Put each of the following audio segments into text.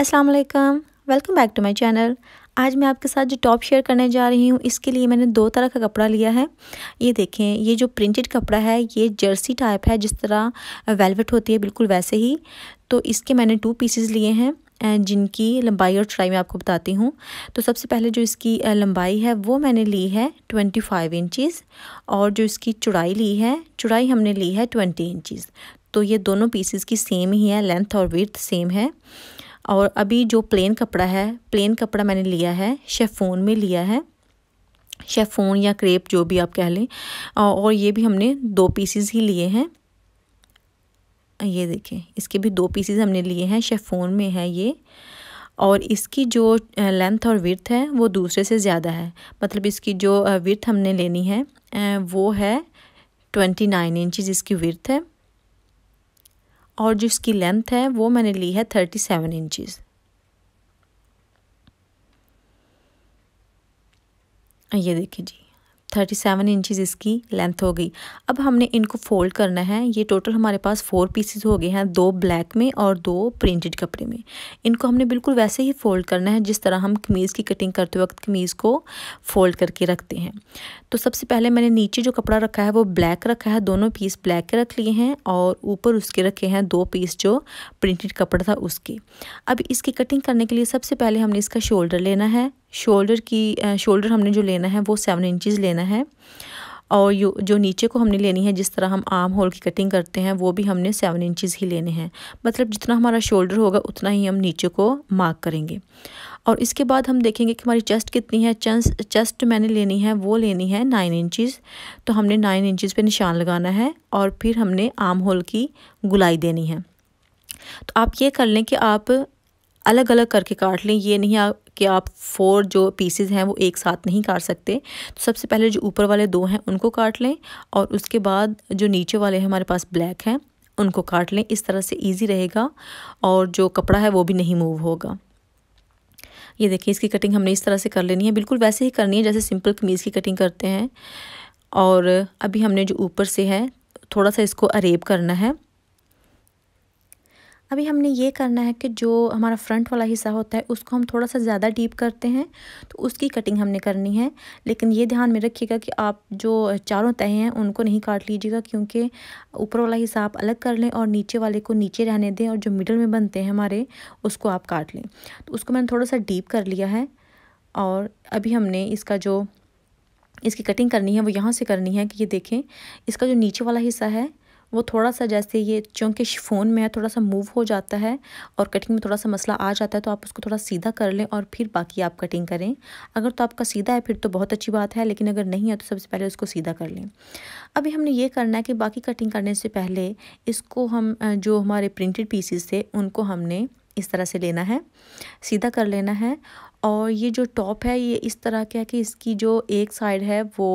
अस्सलाम वालेकुम welcome back to my channel आज मैं आपके साथ जो टॉप शेयर करने जा रही हूँ इसके लिए मैंने दो तरह का कपड़ा लिया है ये देखें ये जो प्रिंटेड कपड़ा है ये जर्सी टाइप है जिस तरह वेलवेट होती है बिल्कुल वैसे ही तो इसके मैंने टू पीसेस लिए हैं जिनकी लंबाई और चौड़ाई मैं आपको बताती हूँ तो सबसे पहले जो इसकी लंबाई है वो मैंने ली है ट्वेंटी फाइव इंचज़ और जो इसकी चौड़ाई ली है चौड़ाई हमने ली है ट्वेंटी इंचज़ तो ये दोनों पीसेस की सेम ही है लेंथ और विर्थ सेम है और अभी जो प्लेन कपड़ा है प्लेन कपड़ा मैंने लिया है शेफोन में लिया है शेफोन या क्रेप जो भी आप कह लें और ये भी हमने दो पीसीज ही लिए हैं ये देखें इसके भी दो पीसीज हमने लिए हैं शेफोन में है ये और इसकी जो लेंथ और विर्थ है वो दूसरे से ज़्यादा है मतलब इसकी जो विर्थ हमने लेनी है वो है ट्वेंटी नाइन इंचज़ इसकी विर्थ है और जो इसकी लेंथ है वो मैंने ली है थर्टी सेवन इंचज़ ये देखिए जी थर्टी सेवन इंचज़ इसकी लेंथ हो गई अब हमने इनको फोल्ड करना है ये टोटल हमारे पास फोर पीसेस हो गए हैं दो ब्लैक में और दो प्रिंटेड कपड़े में इनको हमने बिल्कुल वैसे ही फ़ोल्ड करना है जिस तरह हम कमीज़ की कटिंग करते वक्त कमीज़ को फ़ोल्ड करके रखते हैं तो सबसे पहले मैंने नीचे जो कपड़ा रखा है वो ब्लैक रखा है दोनों पीस ब्लैक के रख लिए हैं और ऊपर उसके रखे हैं दो पीस जो प्रिंटेड कपड़ा था उसके अब इसकी कटिंग करने के लिए सबसे पहले हमने इसका शोल्डर लेना है शोल्डर की शोल्डर हमने जो लेना है वो सेवन इंचज़ लेना है और जो नीचे को हमने लेनी है जिस तरह हम आम होल की कटिंग करते हैं वो भी हमने सेवन इंचज़ ही लेने हैं मतलब जितना हमारा शोल्डर होगा उतना ही हम नीचे को मार्क करेंगे और इसके बाद हम देखेंगे कि हमारी चेस्ट कितनी है चेस्ट चेस्ट मैंने लेनी है वो लेनी है नाइन इंचज़ तो हमने नाइन इंचज़ पे निशान लगाना है और फिर हमने आम होल की गुलाई देनी है तो आप ये कर लें कि आप अलग अलग करके काट लें ये नहीं आ, कि आप फोर जो पीसेज हैं वो एक साथ नहीं काट सकते तो सबसे पहले जो ऊपर वाले दो हैं उनको काट लें और उसके बाद जो नीचे वाले हैं हमारे पास ब्लैक हैं उनको काट लें इस तरह से ईजी रहेगा और जो कपड़ा है वो भी नहीं मूव होगा ये देखिए इसकी कटिंग हमने इस तरह से कर लेनी है बिल्कुल वैसे ही करनी है जैसे सिंपल कमीज़ की कटिंग करते हैं और अभी हमने जो ऊपर से है थोड़ा सा इसको अरेब करना है अभी हमने ये करना है कि जो हमारा फ्रंट वाला हिस्सा होता है उसको हम थोड़ा सा ज़्यादा डीप करते हैं तो उसकी कटिंग हमने करनी है लेकिन ये ध्यान में रखिएगा कि आप जो चारों तय हैं उनको नहीं काट लीजिएगा क्योंकि ऊपर वाला हिस्सा आप अलग कर लें और नीचे वाले को नीचे रहने दें और जो मिडल में बनते हैं हमारे उसको आप काट लें तो उसको मैंने थोड़ा सा डीप कर लिया है और अभी हमने इसका जो इसकी कटिंग करनी है वो यहाँ से करनी है कि ये देखें इसका जो नीचे वाला हिस्सा है वो थोड़ा सा जैसे ये चूँकि शिफोन में है थोड़ा सा मूव हो जाता है और कटिंग में थोड़ा सा मसला आ जाता है तो आप उसको थोड़ा सीधा कर लें और फिर बाकी आप कटिंग करें अगर तो आपका सीधा है फिर तो बहुत अच्छी बात है लेकिन अगर नहीं है तो सबसे पहले उसको सीधा कर लें अभी हमने ये करना है कि बाकी कटिंग करने से पहले इसको हम जो हमारे प्रिंटेड पीसीस थे उनको हमने इस तरह से लेना है सीधा कर लेना है और ये जो टॉप है ये इस तरह का है कि इसकी जो एक साइड है वो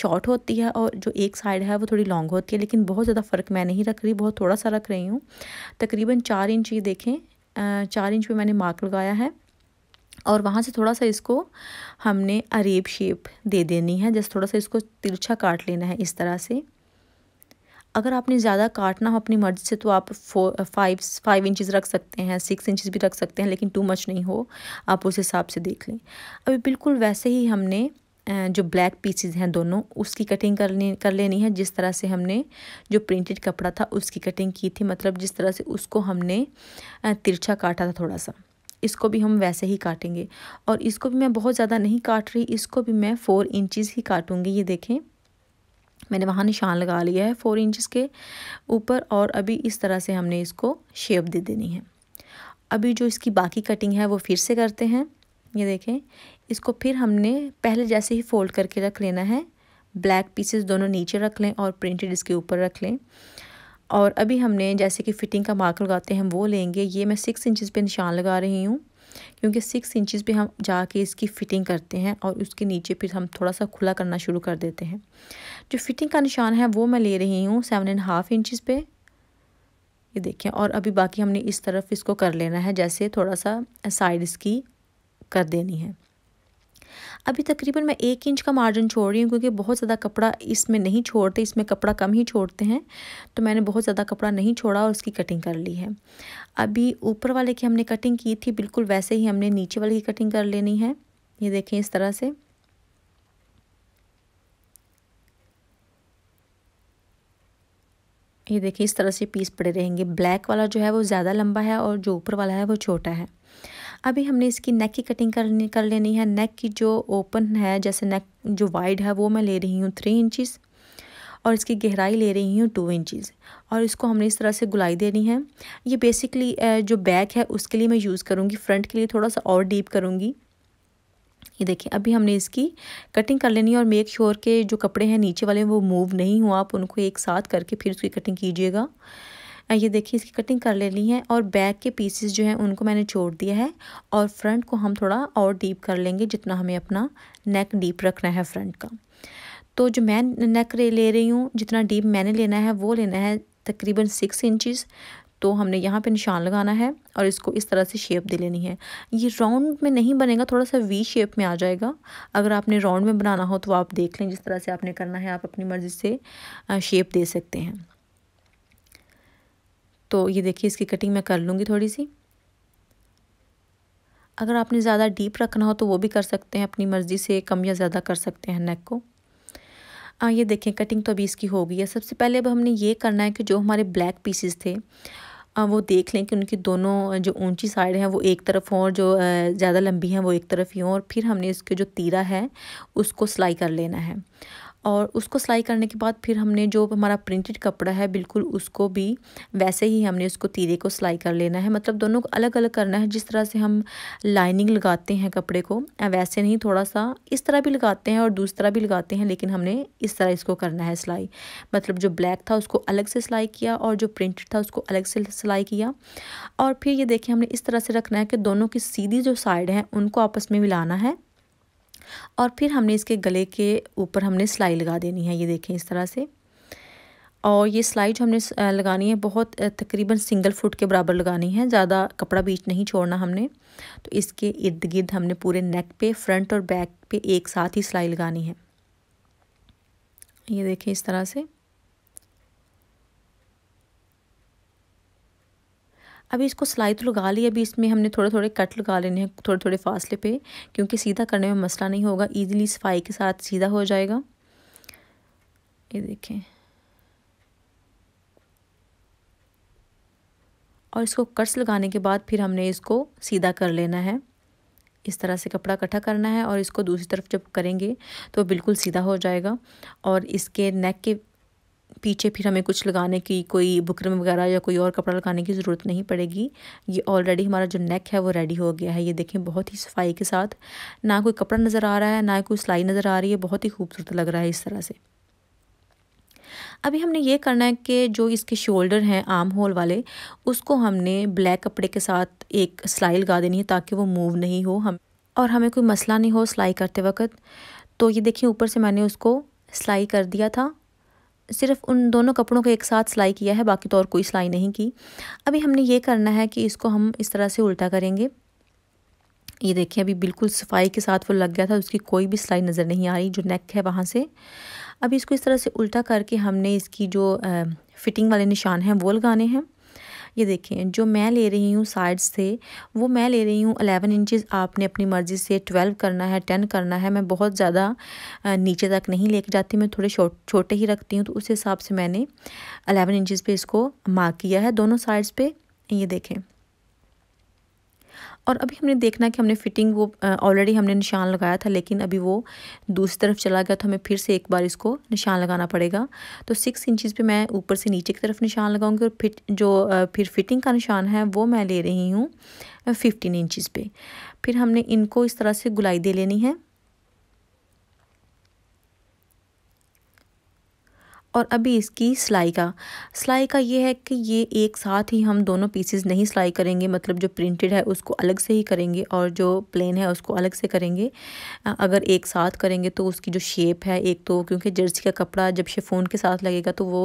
शॉर्ट होती है और जो एक साइड है वो थोड़ी लॉन्ग होती है लेकिन बहुत ज़्यादा फ़र्क मैं नहीं रख रही बहुत थोड़ा सा रख रही हूँ तकरीबन चार इंच ये देखें चार इंच पे मैंने मार्क लगाया है और वहाँ से थोड़ा सा इसको हमने अरेब शेप दे देनी है जैसे थोड़ा सा इसको तिरछा काट लेना है इस तरह से अगर आपने ज़्यादा काटना हो अपनी मर्ज़ी से तो आप फोर फाइव फाइव इंचज़ रख सकते हैं सिक्स इंचज़ भी रख सकते हैं लेकिन टू मच नहीं हो आप उस हिसाब से देख लें अभी बिल्कुल वैसे ही हमने जो ब्लैक पीसीज हैं दोनों उसकी कटिंग कर ले कर लेनी है जिस तरह से हमने जो प्रिंटेड कपड़ा था उसकी कटिंग की थी मतलब जिस तरह से उसको हमने तिरछा काटा था थोड़ा सा इसको भी हम वैसे ही काटेंगे और इसको भी मैं बहुत ज़्यादा नहीं काट रही इसको भी मैं फ़ोर इंचज़ ही काटूँगी ये देखें मैंने वहाँ निशान लगा लिया है फ़ोर इंचज़ के ऊपर और अभी इस तरह से हमने इसको शेप दे देनी है अभी जो इसकी बाकी कटिंग है वो फिर से करते हैं ये देखें इसको फिर हमने पहले जैसे ही फ़ोल्ड करके रख लेना है ब्लैक पीसेस दोनों नीचे रख लें और प्रिंटेड इसके ऊपर रख लें और अभी हमने जैसे कि फ़िटिंग का मार्क लगाते हैं हम वो लेंगे ये मैं सिक्स इंचज़ पे निशान लगा रही हूँ क्योंकि सिक्स इंचज़ पे हम जाके इसकी फ़िटिंग करते हैं और उसके नीचे फिर हम थोड़ा सा खुला करना शुरू कर देते हैं जो फिटिंग का निशान है वो मैं ले रही हूँ सेवन एंड हाफ़ इंचज़ पे ये देखें और अभी बाकी हमने इस तरफ इसको कर लेना है जैसे थोड़ा सा साइड इसकी कर देनी है अभी तकरीबन मैं एक इंच का मार्जिन छोड़ रही हूँ क्योंकि बहुत ज़्यादा कपड़ा इसमें नहीं छोड़ते इसमें कपड़ा कम ही छोड़ते हैं तो मैंने बहुत ज़्यादा कपड़ा नहीं छोड़ा और उसकी कटिंग कर ली है अभी ऊपर वाले की हमने कटिंग की थी बिल्कुल वैसे ही हमने नीचे वाले की कटिंग कर लेनी है ये देखें इस तरह से ये देखिए इस तरह से पीस पड़े रहेंगे ब्लैक वाला जो है वो ज़्यादा लंबा है और जो ऊपर वाला है वो छोटा है अभी हमने इसकी नेक की कटिंग करनी कर लेनी है नेक की जो ओपन है जैसे नेक जो वाइड है वो मैं ले रही हूँ थ्री इंचज़ और इसकी गहराई ले रही हूँ टू इंचज़ और इसको हमने इस तरह से गुलाई देनी है ये बेसिकली जो बैक है उसके लिए मैं यूज़ करूँगी फ्रंट के लिए थोड़ा सा और डीप करूँगी ये देखिए अभी हमने इसकी कटिंग कर लेनी है और मेक श्योर के जो कपड़े हैं नीचे वाले वो मूव नहीं हुआ आप उनको एक साथ करके फिर उसकी कटिंग कीजिएगा ये देखिए इसकी कटिंग कर लेनी है और बैक के पीसेस जो हैं उनको मैंने छोड़ दिया है और फ्रंट को हम थोड़ा और डीप कर लेंगे जितना हमें अपना नेक डीप रखना है फ्रंट का तो जो मैं नेक ले रही हूँ जितना डीप मैंने लेना है वो लेना है तकरीबन सिक्स इंचज़ तो हमने यहाँ पे निशान लगाना है और इसको इस तरह से शेप दे लेनी है ये राउंड में नहीं बनेगा थोड़ा सा वी शेप में आ जाएगा अगर आपने राउंड में बनाना हो तो आप देख लें जिस तरह से आपने करना है आप अपनी मर्ज़ी से शेप दे सकते हैं तो ये देखिए इसकी कटिंग मैं कर लूँगी थोड़ी सी अगर आपने ज़्यादा डीप रखना हो तो वो भी कर सकते हैं अपनी मर्ज़ी से कम या ज़्यादा कर सकते हैं नेक को आ, ये देखें कटिंग तो अभी इसकी हो गई है सबसे पहले अब हमने ये करना है कि जो हमारे ब्लैक पीसेस थे आ, वो देख लें कि उनकी दोनों जो ऊंची साइड हैं वो एक तरफ हों और जो ज़्यादा लंबी हैं वो एक तरफ ही हों और फिर हमने इसके जो तीरा है उसको सिलाई कर लेना है और उसको सिलाई करने के बाद फिर हमने जो हमारा प्रिंटेड कपड़ा है बिल्कुल उसको भी वैसे ही हमने उसको तीरे को सिलाई कर लेना है मतलब दोनों को अलग अलग करना है जिस तरह से हम लाइनिंग लगाते हैं कपड़े को वैसे नहीं थोड़ा सा इस तरह भी लगाते हैं और दूसरी तरह भी लगाते हैं लेकिन हमने इस तरह इसको करना है सिलाई मतलब जो ब्लैक था उसको अलग से सिलाई किया और जो प्रिंटेड था उसको अलग से सिलाई किया और फिर ये देखें हमने इस तरह से रखना है कि दोनों की सीधी जो साइड हैं उनको आपस में मिलाना है और फिर हमने इसके गले के ऊपर हमने सिलाई लगा देनी है ये देखें इस तरह से और ये सिलाई जो हमने लगानी है बहुत तकरीबन सिंगल फुट के बराबर लगानी है ज़्यादा कपड़ा बीच नहीं छोड़ना हमने तो इसके इर्द गिर्द हमने पूरे नेक पे फ्रंट और बैक पे एक साथ ही सिलाई लगानी है ये देखें इस तरह से अभी इसको सिलाई तो लगा ली अभी इसमें हमने थोड़े थोड़े कट लगा लेने हैं थोड़े थोड़े फासले पे क्योंकि सीधा करने में मसला नहीं होगा ईजिली सफाई के साथ सीधा हो जाएगा ये देखें और इसको कट्स लगाने के बाद फिर हमने इसको सीधा कर लेना है इस तरह से कपड़ा इकट्ठा करना है और इसको दूसरी तरफ जब करेंगे तो बिल्कुल सीधा हो जाएगा और इसके नेक के पीछे फिर हमें कुछ लगाने की कोई बुकरम वगैरह या कोई और कपड़ा लगाने की ज़रूरत नहीं पड़ेगी ये ऑलरेडी हमारा जो नेक है वो रेडी हो गया है ये देखें बहुत ही सफाई के साथ ना कोई कपड़ा नज़र आ रहा है ना कोई सिलाई नज़र आ रही है बहुत ही खूबसूरत लग रहा है इस तरह से अभी हमने ये करना है कि जो इसके शोल्डर हैं आम होल वाले उसको हमने ब्लैक कपड़े के साथ एक सिलाई लगा देनी है ताकि वो मूव नहीं हो हम और हमें कोई मसला नहीं हो सिलाई करते वक्त तो ये देखिए ऊपर से मैंने उसको सिलाई कर दिया था सिर्फ उन दोनों कपड़ों को एक साथ सिलाई किया है बाकी तो और कोई सिलाई नहीं की अभी हमने ये करना है कि इसको हम इस तरह से उल्टा करेंगे ये देखिए अभी बिल्कुल सफाई के साथ वो लग गया था उसकी कोई भी सिलाई नज़र नहीं आ रही जो नेक है वहाँ से अभी इसको इस तरह से उल्टा करके हमने इसकी जो फिटिंग वाले निशान हैं वो लगाने हैं ये देखें जो मैं ले रही हूँ साइड से वो मैं ले रही हूँ अलेवन इंचज़ आपने अपनी मर्ज़ी से ट्वेल्व करना है टेन करना है मैं बहुत ज़्यादा नीचे तक नहीं लेके जाती मैं थोड़े छोटे छोटे ही रखती हूँ तो उस हिसाब से मैंने अलेवन इंचज़ पर इसको मार्क किया है दोनों साइड्स पर ये देखें और अभी हमने देखना कि हमने फिटिंग वो ऑलरेडी हमने निशान लगाया था लेकिन अभी वो दूसरी तरफ चला गया तो हमें फिर से एक बार इसको निशान लगाना पड़ेगा तो सिक्स इंचज़ पे मैं ऊपर से नीचे की तरफ निशान लगाऊंगी और फिट जो फिर फिटिंग का निशान है वो मैं ले रही हूँ फिफ्टीन इंचज़ पे फिर हमने इनको इस तरह से गुलाई दे लेनी है और अभी इसकी सिलाई का सिलाई का ये है कि ये एक साथ ही हम दोनों पीसेस नहीं सिलाई करेंगे मतलब जो प्रिंटेड है उसको अलग से ही करेंगे और जो प्लेन है उसको अलग से करेंगे अगर एक साथ करेंगे तो उसकी जो शेप है एक तो क्योंकि जर्सी का कपड़ा जब शेफोन के साथ लगेगा तो वो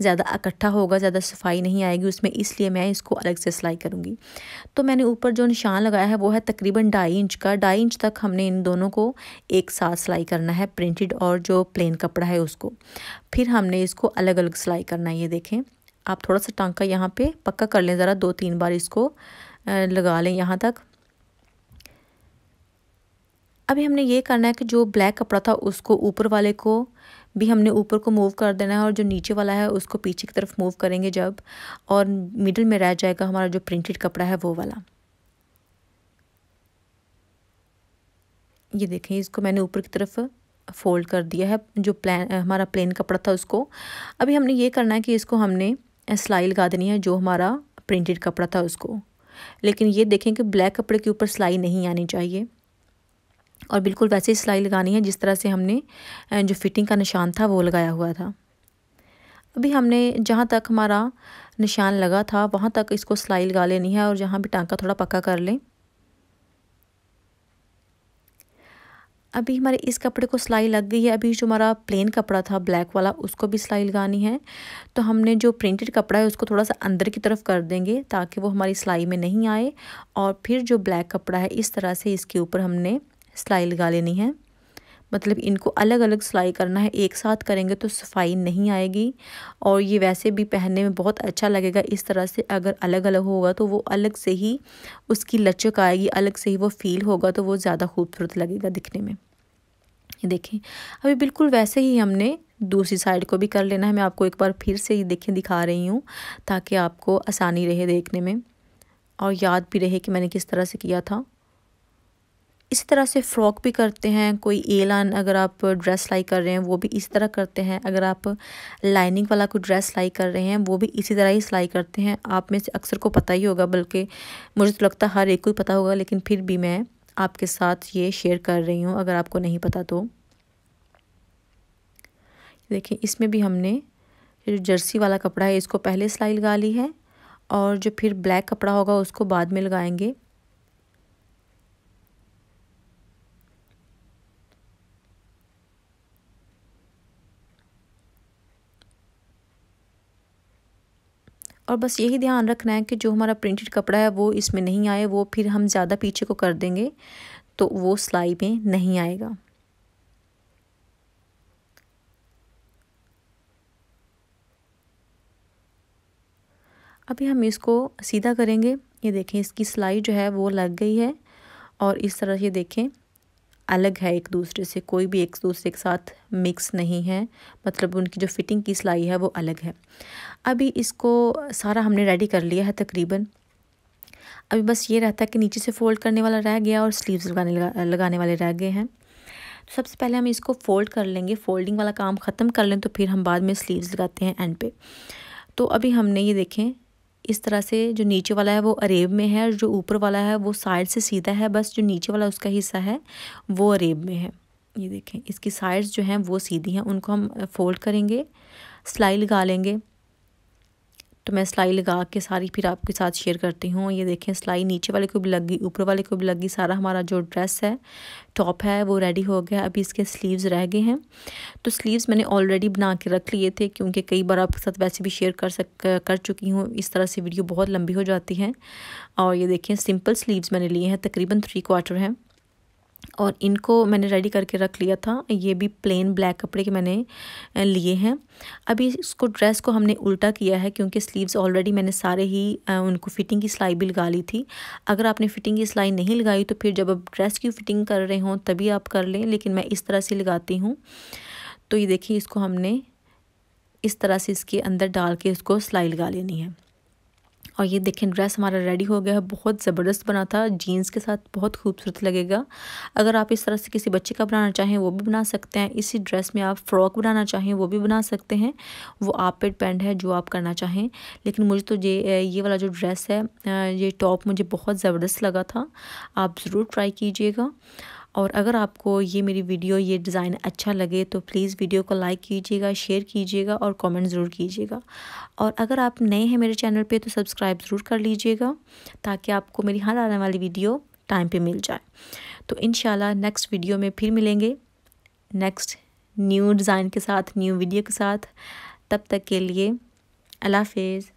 ज़्यादा इकट्ठा होगा ज़्यादा सफाई नहीं आएगी उसमें इसलिए मैं इसको अलग से सिलाई करूँगी तो मैंने ऊपर जो निशान लगाया है वो है तकरीबन ढाई इंच का ढाई इंच तक हमने इन दोनों को एक साथ सिलाई करना है प्रिंटेड और जो प्लेन कपड़ा है उसको फिर हम हमने इसको अलग अलग सिलाई करना है ये देखें आप थोड़ा सा टांका यहाँ पे पक्का कर लें ज़रा दो तीन बार इसको लगा लें यहाँ तक अभी हमने ये करना है कि जो ब्लैक कपड़ा था उसको ऊपर वाले को भी हमने ऊपर को मूव कर देना है और जो नीचे वाला है उसको पीछे की तरफ मूव करेंगे जब और मिडल में रह जाएगा हमारा जो प्रिंटेड कपड़ा है वो वाला ये देखें इसको मैंने ऊपर की तरफ फ़ोल्ड कर दिया है जो प्लान हमारा प्लेन कपड़ा था उसको अभी हमने ये करना है कि इसको हमने सिलाई लगा देनी है जो हमारा प्रिंटेड कपड़ा था उसको लेकिन ये देखें कि ब्लैक कपड़े के ऊपर सिलाई नहीं आनी चाहिए और बिल्कुल वैसे ही सिलाई लगानी है जिस तरह से हमने जो फिटिंग का निशान था वो लगाया हुआ था अभी हमने जहाँ तक हमारा निशान लगा था वहाँ तक इसको सिलाई लगा लेनी है और जहाँ भी टाँका थोड़ा पक्का कर लें अभी हमारे इस कपड़े को सिलाई लग गई है अभी जो हमारा प्लेन कपड़ा था ब्लैक वाला उसको भी सिलाई लगानी है तो हमने जो प्रिंटेड कपड़ा है उसको थोड़ा सा अंदर की तरफ कर देंगे ताकि वो हमारी सिलाई में नहीं आए और फिर जो ब्लैक कपड़ा है इस तरह से इसके ऊपर हमने सिलाई लगा लेनी है मतलब इनको अलग अलग सिलाई करना है एक साथ करेंगे तो सफाई नहीं आएगी और ये वैसे भी पहनने में बहुत अच्छा लगेगा इस तरह से अगर अलग अलग होगा तो वो अलग से ही उसकी लचक आएगी अलग से ही वो फील होगा तो वो ज़्यादा खूबसूरत लगेगा दिखने में ये देखें अभी बिल्कुल वैसे ही हमने दूसरी साइड को भी कर लेना है मैं आपको एक बार फिर से ये देखें दिखा रही हूँ ताकि आपको आसानी रहे देखने में और याद भी रहे कि मैंने किस तरह से किया था इसी तरह से फ़्रॉक भी करते हैं कोई ए लाइन अगर आप ड्रेस लाई कर रहे हैं वो भी इसी तरह करते हैं अगर आप लाइनिंग वाला कोई ड्रेस लाई कर रहे हैं वो भी इसी तरह ही सिलाई करते हैं आप में से अक्सर को पता ही होगा बल्कि मुझे तो लगता हर एक को ही पता होगा लेकिन फिर भी मैं आपके साथ ये शेयर कर रही हूँ अगर आपको नहीं पता तो देखिए इसमें भी हमने जो जर्सी वाला कपड़ा है इसको पहले सिलाई लगा ली है और जो फिर ब्लैक कपड़ा होगा उसको बाद में लगाएंगे और बस यही ध्यान रखना है कि जो हमारा प्रिंटेड कपड़ा है वो इसमें नहीं आए वो फिर हम ज़्यादा पीछे को कर देंगे तो वो सिलाई में नहीं आएगा अभी हम इसको सीधा करेंगे ये देखें इसकी सिलाई जो है वो लग गई है और इस तरह ये देखें अलग है एक दूसरे से कोई भी एक दूसरे के साथ मिक्स नहीं है मतलब उनकी जो फिटिंग की सिलाई है वो अलग है अभी इसको सारा हमने रेडी कर लिया है तकरीबन अभी बस ये रहता है कि नीचे से फ़ोल्ड करने वाला रह गया और स्लीव्स लगाने लगा, लगाने वाले रह गए हैं तो सबसे पहले हम इसको फ़ोल्ड कर लेंगे फ़ोल्डिंग वाला काम ख़त्म कर लें तो फिर हम बाद में स्लीव्स लगाते हैं एंड पे तो अभी हमने ये देखें इस तरह से जो नीचे वाला है वो अरेब में है और जो ऊपर वाला है वो साइड से सीधा है बस जो नीचे वाला उसका हिस्सा है वो अरेब में है ये देखें इसकी साइड्स जो हैं वो सीधी हैं उनको हम फोल्ड करेंगे सिलाई लगा लेंगे तो मैं सिलाई लगा के सारी फिर आपके साथ शेयर करती हूँ ये देखें सिलाई नीचे वाले को भी लग गई ऊपर वाले को भी लग गई सारा हमारा जो ड्रेस है टॉप है वो रेडी हो गया अभी इसके स्लीव्स रह गए हैं तो स्लीव्स मैंने ऑलरेडी बना के रख लिए थे क्योंकि कई बार आपके साथ वैसे भी शेयर कर सक कर चुकी हूँ इस तरह से वीडियो बहुत लंबी हो जाती है और ये देखें सिंपल स्लीव्स मैंने लिए हैं तकरीबन थ्री क्वार्टर हैं और इनको मैंने रेडी करके रख लिया था ये भी प्लेन ब्लैक कपड़े के मैंने लिए हैं अभी इसको ड्रेस को हमने उल्टा किया है क्योंकि स्लीव्स ऑलरेडी मैंने सारे ही उनको फ़िटिंग की सिलाई भी लगा ली थी अगर आपने फ़िटिंग की सिलाई नहीं लगाई तो फिर जब आप ड्रेस की फ़िटिंग कर रहे हों तभी आप कर लें लेकिन मैं इस तरह से लगाती हूँ तो ये देखिए इसको हमने इस तरह से इसके अंदर डाल के इसको सिलाई लगा लेनी है और ये देखें ड्रेस हमारा रेडी हो गया है बहुत ज़बरदस्त बना था जीन्स के साथ बहुत खूबसूरत लगेगा अगर आप इस तरह से किसी बच्चे का बनाना चाहें वो भी बना सकते हैं इसी ड्रेस में आप फ्रॉक बनाना चाहें वो भी बना सकते हैं वो आप पे डिपेंड है जो आप करना चाहें लेकिन मुझे तो ये ये वाला जो ड्रेस है ये टॉप मुझे बहुत ज़बरदस्त लगा था आप ज़रूर ट्राई कीजिएगा और अगर आपको ये मेरी वीडियो ये डिज़ाइन अच्छा लगे तो प्लीज़ वीडियो को लाइक कीजिएगा शेयर कीजिएगा और कमेंट ज़रूर कीजिएगा और अगर आप नए हैं मेरे चैनल पे तो सब्सक्राइब ज़रूर कर लीजिएगा ताकि आपको मेरी हर आने वाली वीडियो टाइम पे मिल जाए तो इन नेक्स्ट वीडियो में फिर मिलेंगे नेक्स्ट न्यू डिज़ाइन के साथ न्यू वीडियो के साथ तब तक के लिए अल्लाह